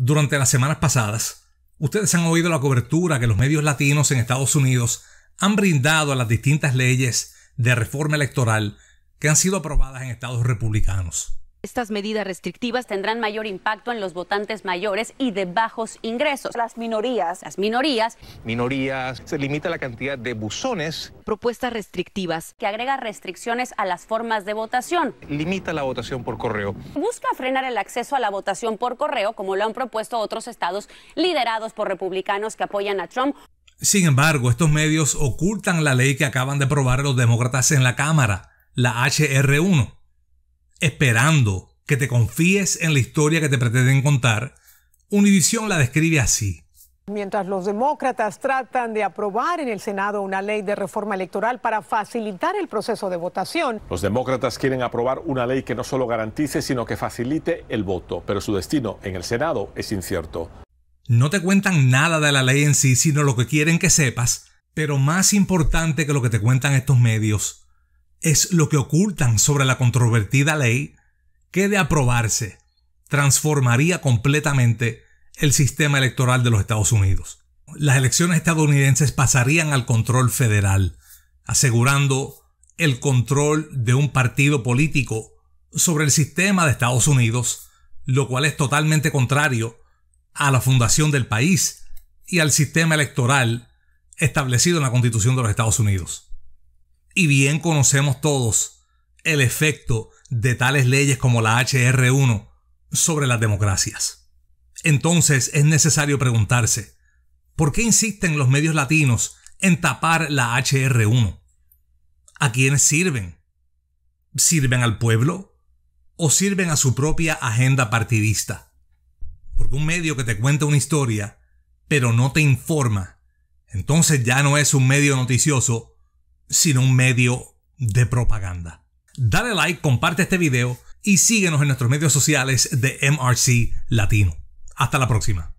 Durante las semanas pasadas, ustedes han oído la cobertura que los medios latinos en Estados Unidos han brindado a las distintas leyes de reforma electoral que han sido aprobadas en estados republicanos. Estas medidas restrictivas tendrán mayor impacto en los votantes mayores y de bajos ingresos. Las minorías. Las minorías. Minorías. Se limita la cantidad de buzones. Propuestas restrictivas. Que agrega restricciones a las formas de votación. Limita la votación por correo. Busca frenar el acceso a la votación por correo, como lo han propuesto otros estados liderados por republicanos que apoyan a Trump. Sin embargo, estos medios ocultan la ley que acaban de aprobar los demócratas en la Cámara, la HR1 esperando que te confíes en la historia que te pretenden contar, Univision la describe así. Mientras los demócratas tratan de aprobar en el Senado una ley de reforma electoral para facilitar el proceso de votación, los demócratas quieren aprobar una ley que no solo garantice, sino que facilite el voto, pero su destino en el Senado es incierto. No te cuentan nada de la ley en sí, sino lo que quieren que sepas, pero más importante que lo que te cuentan estos medios, es lo que ocultan sobre la controvertida ley que de aprobarse transformaría completamente el sistema electoral de los Estados Unidos. Las elecciones estadounidenses pasarían al control federal, asegurando el control de un partido político sobre el sistema de Estados Unidos, lo cual es totalmente contrario a la fundación del país y al sistema electoral establecido en la Constitución de los Estados Unidos. Y bien conocemos todos el efecto de tales leyes como la HR1 sobre las democracias. Entonces es necesario preguntarse, ¿por qué insisten los medios latinos en tapar la HR1? ¿A quiénes sirven? ¿Sirven al pueblo? ¿O sirven a su propia agenda partidista? Porque un medio que te cuenta una historia, pero no te informa, entonces ya no es un medio noticioso sino un medio de propaganda. Dale like, comparte este video y síguenos en nuestros medios sociales de MRC Latino. Hasta la próxima.